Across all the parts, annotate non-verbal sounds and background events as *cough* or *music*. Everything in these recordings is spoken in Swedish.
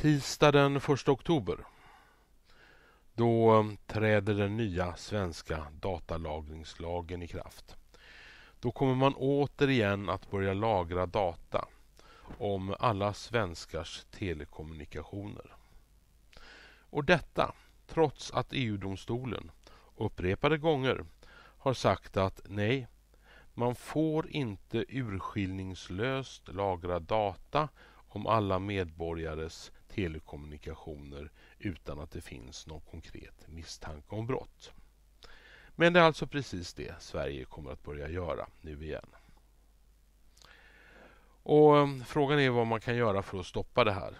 Tisdag den 1 oktober då eh, träder den nya svenska datalagringslagen i kraft. Då kommer man återigen att börja lagra data om alla svenskars telekommunikationer. Och detta trots att EU-domstolen upprepade gånger har sagt att nej, man får inte urskillningslöst lagra data om alla medborgares telekommunikationer utan att det finns någon konkret misstanke om brott. Men det är alltså precis det Sverige kommer att börja göra nu igen. Och ehm, Frågan är vad man kan göra för att stoppa det här.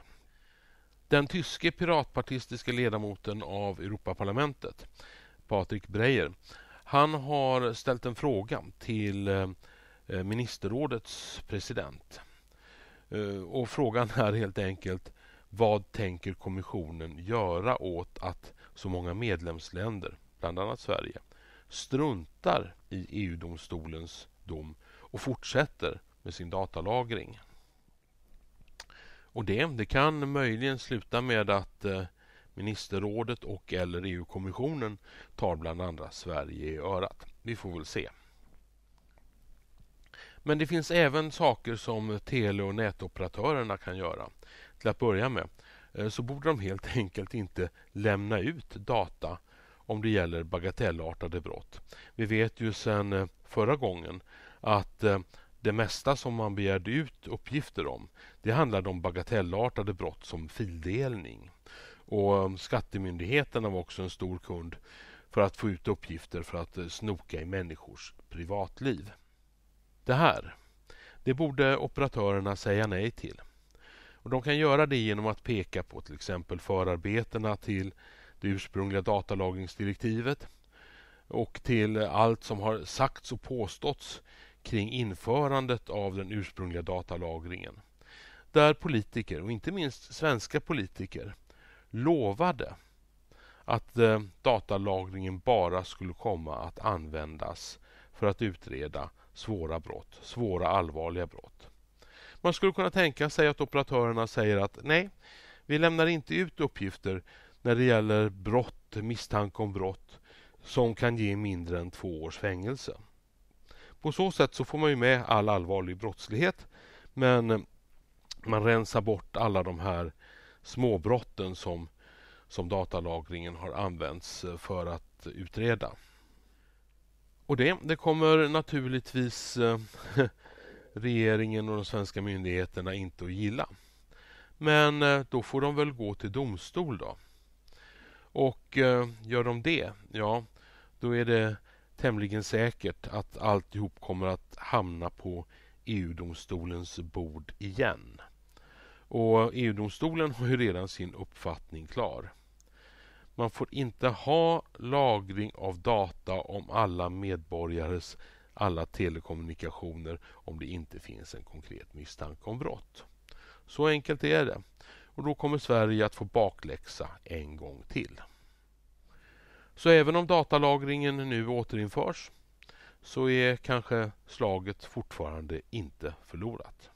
Den tyske piratpartistiske ledamoten av Europaparlamentet, Patrik Breyer, han har ställt en fråga till eh, ministerrådets president. Eh, och Frågan är helt enkelt vad tänker kommissionen göra åt att så många medlemsländer, bland annat Sverige, struntar i EU-domstolens dom och fortsätter med sin datalagring? Och det, det kan möjligen sluta med att eh, ministerrådet och eller EU-kommissionen tar bland andra Sverige i örat. Vi får väl se. Men det finns även saker som tele och nätoperatörerna kan göra till att börja med eh, så borde de helt enkelt inte lämna ut data om det gäller bagatellartade brott. Vi vet ju sedan eh, förra gången att eh, det mesta som man begärde ut uppgifter om det handlade om bagatellartade brott som fildelning. Och Skattemyndigheten var också en stor kund för att få ut uppgifter för att snoka i människors privatliv. Det här, det borde operatörerna säga nej till. Och de kan göra det genom att peka på till exempel förarbetena till det ursprungliga datalagringsdirektivet och till allt som har sagts och påståtts kring införandet av den ursprungliga datalagringen. Där politiker, och inte minst svenska politiker, lovade att eh, datalagringen bara skulle komma att användas för att utreda svåra brott, svåra allvarliga brott. Man skulle kunna tänka sig att operatörerna säger att nej, vi lämnar inte ut uppgifter när det gäller brott, misstanke om brott som kan ge mindre än två års fängelse. På så sätt så får man ju med all allvarlig brottslighet men man rensar bort alla de här småbrotten som, som datalagringen har använts eh, för att utreda. Och det, det kommer naturligtvis eh, *laughs* regeringen och de svenska myndigheterna inte att gilla. Men eh, då får de väl gå till domstol då. Och eh, gör de det, ja, då är det tämligen säkert att alltihop kommer att hamna på EU-domstolens bord igen. Och EU-domstolen har ju redan sin uppfattning klar. Man får inte ha lagring av data om alla medborgares alla telekommunikationer om det inte finns en konkret misstanke om brott. Så enkelt är det. Och Då kommer Sverige att få bakläxa en gång till. Så även om datalagringen nu återinförs så är kanske slaget fortfarande inte förlorat.